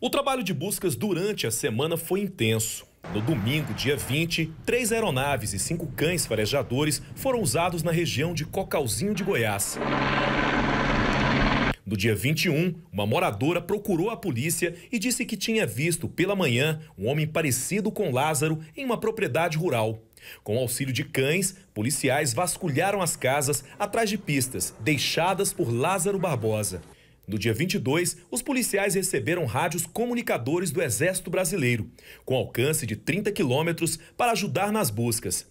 O trabalho de buscas durante a semana foi intenso. No domingo, dia 20, três aeronaves e cinco cães farejadores foram usados na região de Cocalzinho de Goiás. No dia 21, uma moradora procurou a polícia e disse que tinha visto pela manhã um homem parecido com Lázaro em uma propriedade rural. Com auxílio de cães, policiais vasculharam as casas atrás de pistas deixadas por Lázaro Barbosa. No dia 22, os policiais receberam rádios comunicadores do Exército Brasileiro, com alcance de 30 quilômetros, para ajudar nas buscas.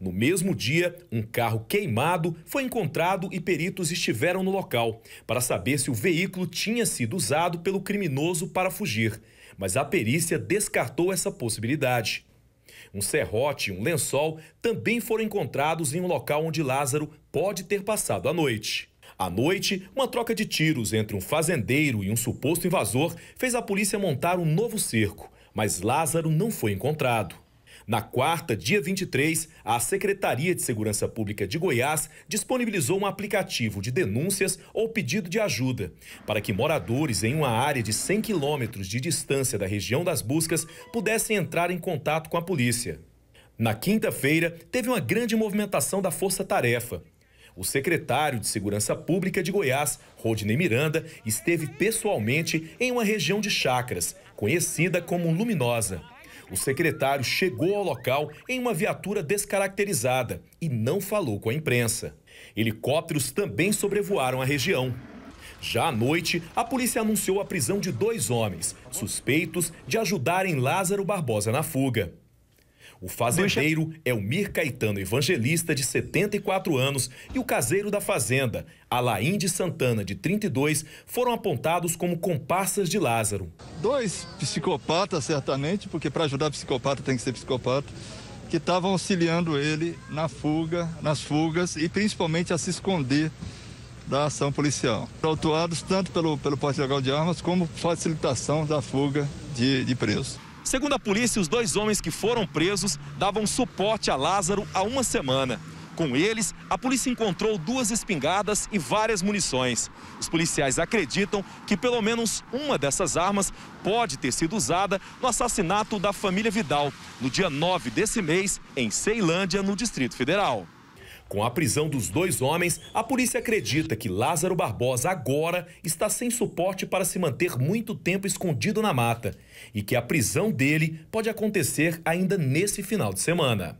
No mesmo dia, um carro queimado foi encontrado e peritos estiveram no local para saber se o veículo tinha sido usado pelo criminoso para fugir, mas a perícia descartou essa possibilidade. Um serrote e um lençol também foram encontrados em um local onde Lázaro pode ter passado a noite. À noite, uma troca de tiros entre um fazendeiro e um suposto invasor fez a polícia montar um novo cerco, mas Lázaro não foi encontrado. Na quarta, dia 23, a Secretaria de Segurança Pública de Goiás disponibilizou um aplicativo de denúncias ou pedido de ajuda para que moradores em uma área de 100 quilômetros de distância da região das buscas pudessem entrar em contato com a polícia. Na quinta-feira, teve uma grande movimentação da Força Tarefa o secretário de Segurança Pública de Goiás, Rodney Miranda, esteve pessoalmente em uma região de chacras, conhecida como Luminosa. O secretário chegou ao local em uma viatura descaracterizada e não falou com a imprensa. Helicópteros também sobrevoaram a região. Já à noite, a polícia anunciou a prisão de dois homens, suspeitos de ajudarem Lázaro Barbosa na fuga. O fazendeiro é o Mir Caetano Evangelista, de 74 anos, e o caseiro da fazenda, Alain de Santana, de 32, foram apontados como comparsas de Lázaro. Dois psicopatas, certamente, porque para ajudar psicopata tem que ser psicopata, que estavam auxiliando ele na fuga, nas fugas e principalmente a se esconder da ação policial. Autuados tanto pelo, pelo porte legal de armas como facilitação da fuga de, de presos. Segundo a polícia, os dois homens que foram presos davam suporte a Lázaro há uma semana. Com eles, a polícia encontrou duas espingardas e várias munições. Os policiais acreditam que pelo menos uma dessas armas pode ter sido usada no assassinato da família Vidal, no dia 9 desse mês, em Ceilândia, no Distrito Federal. Com a prisão dos dois homens, a polícia acredita que Lázaro Barbosa agora está sem suporte para se manter muito tempo escondido na mata e que a prisão dele pode acontecer ainda nesse final de semana.